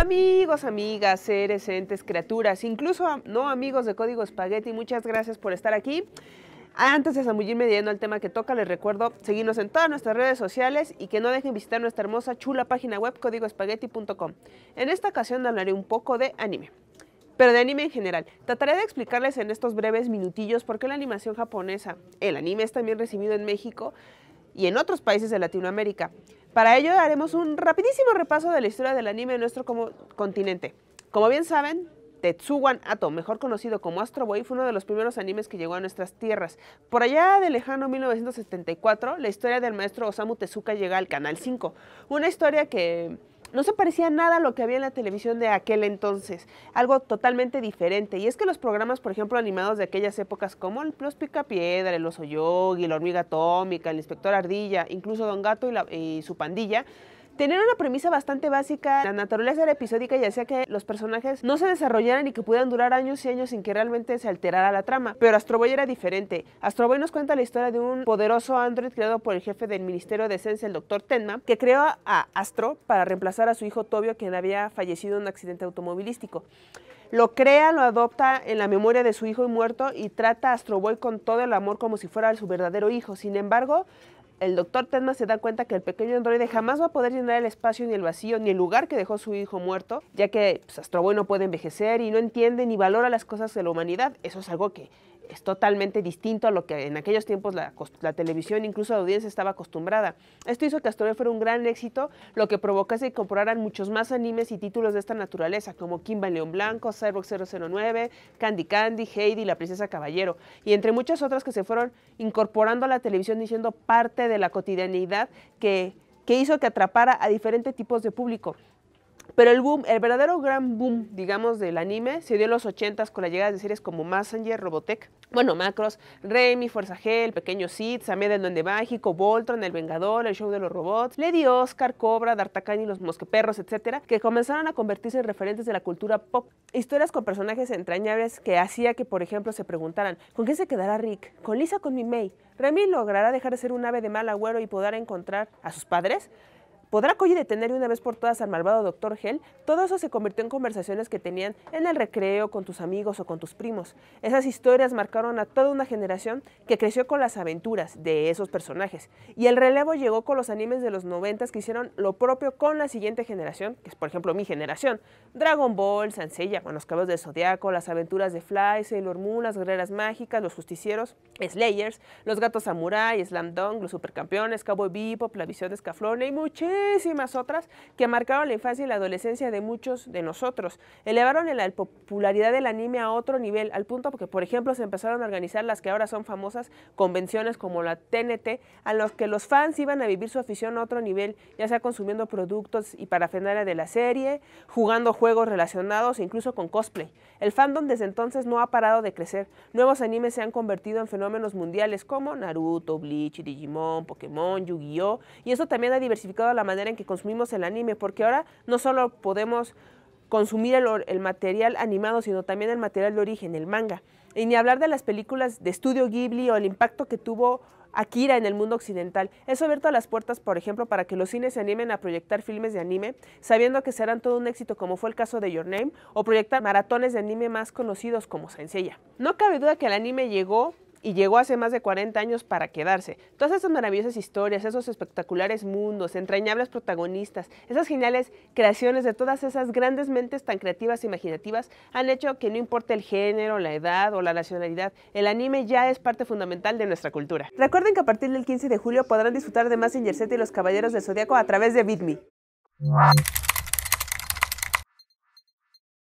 Amigos, amigas, seres, entes, criaturas, incluso no amigos de Código Spaghetti, muchas gracias por estar aquí. Antes de zambullirme yendo al tema que toca, les recuerdo seguirnos en todas nuestras redes sociales y que no dejen visitar nuestra hermosa, chula página web códigospaghetti.com. En esta ocasión hablaré un poco de anime, pero de anime en general. Trataré de explicarles en estos breves minutillos por qué la animación japonesa, el anime es también recibido en México, y en otros países de Latinoamérica. Para ello haremos un rapidísimo repaso de la historia del anime en nuestro continente. Como bien saben, Tetsuwan Ato, mejor conocido como Astro Boy, fue uno de los primeros animes que llegó a nuestras tierras. Por allá de lejano 1974, la historia del maestro Osamu Tezuka llega al Canal 5, una historia que no se parecía nada a lo que había en la televisión de aquel entonces, algo totalmente diferente. Y es que los programas, por ejemplo, animados de aquellas épocas como el Plus Picapiedra, el Oso Yogi, la Hormiga Atómica, el Inspector Ardilla, incluso Don Gato y, y su pandilla, Tenía una premisa bastante básica, la naturaleza era episódica y hacía que los personajes no se desarrollaran y que pudieran durar años y años sin que realmente se alterara la trama. Pero Astro Boy era diferente. Astro Boy nos cuenta la historia de un poderoso android creado por el jefe del Ministerio de Ciencia, el Dr. Tenma, que creó a Astro para reemplazar a su hijo Tobio, quien había fallecido en un accidente automovilístico lo crea, lo adopta en la memoria de su hijo y muerto y trata a Astro Boy con todo el amor como si fuera su verdadero hijo. Sin embargo, el doctor Tenma se da cuenta que el pequeño androide jamás va a poder llenar el espacio ni el vacío ni el lugar que dejó su hijo muerto, ya que pues, Astro no puede envejecer y no entiende ni valora las cosas de la humanidad. Eso es algo que es totalmente distinto a lo que en aquellos tiempos la, televisión, incluso la audiencia, estaba acostumbrada. Esto hizo que Astroboy fuera un gran éxito, lo que provocase que incorporaran muchos más animes y títulos de esta naturaleza, como Kimba en León Blanco, Cyborg 009, Candy Candy, Heidi, La Princesa Caballero, y entre muchas otras que se fueron incorporando a la televisión y siendo parte de de la cotidianidad que, que hizo que atrapara a diferentes tipos de público. Pero el boom, el verdadero gran boom, digamos, del anime se dio en los 80 con la llegada de series como Messenger, Robotech, bueno, Macros, Remy, Fuerza G, El Pequeño Sid, Samia del Duende Mágico, Voltron, El Vengador, El Show de los Robots, Lady Oscar, Cobra, D'Artagnan y los Mosqueperros, etcétera, que comenzaron a convertirse en referentes de la cultura pop. Historias con personajes entrañables que hacía que, por ejemplo, se preguntaran, ¿con quién se quedará Rick? ¿Con Lisa con Mimei? ¿Remy logrará dejar de ser un ave de mal agüero y podrá encontrar a sus padres? ¿Podrá Koji detener una vez por todas al malvado doctor Hell? Todo eso se convirtió en conversaciones que tenían en el recreo, con tus amigos o con tus primos. Esas historias marcaron a toda una generación que creció con las aventuras de esos personajes. Y el relevo llegó con los animes de los 90 que hicieron lo propio con la siguiente generación, que es por ejemplo mi generación. Dragon Ball, Sansella, con los cabos del Zodiaco, las aventuras de Fly, Sailor Moon, las guerreras mágicas, los justicieros, Slayers, los gatos samurai, Slam Dunk, los supercampeones, Cowboy Bebop, la visión de Scaflone y muchos muchísimas otras que marcaron la infancia y la adolescencia de muchos de nosotros. Elevaron la popularidad del anime a otro nivel, al punto que, por ejemplo, se empezaron a organizar las que ahora son famosas convenciones como la TNT, a los que los fans iban a vivir su afición a otro nivel, ya sea consumiendo productos y parafernalia de la serie, jugando juegos relacionados, incluso con cosplay. El fandom desde entonces no ha parado de crecer. Nuevos animes se han convertido en fenómenos mundiales como Naruto, Bleach, Digimon, Pokémon, Yu-Gi-Oh! Y eso también ha diversificado la manera manera en que consumimos el anime, porque ahora no solo podemos consumir el, material animado, sino también el material de origen, el manga. Y ni hablar de las películas de estudio Ghibli o el impacto que tuvo Akira en el mundo occidental. Eso ha abierto las puertas, por ejemplo, para que los cines se animen a proyectar filmes de anime, sabiendo que serán todo un éxito, como fue el caso de Your Name, o proyectar maratones de anime más conocidos como Senseiya. No cabe duda que el anime llegó y llegó hace más de 40 años para quedarse. Todas esas maravillosas historias, esos espectaculares mundos, entrañables protagonistas, esas geniales creaciones de todas esas grandes mentes tan creativas e imaginativas han hecho que no importa el género, la edad o la nacionalidad, el anime ya es parte fundamental de nuestra cultura. Recuerden que a partir del 15 de julio podrán disfrutar de más set y los Caballeros del Zodíaco a través de BitMe.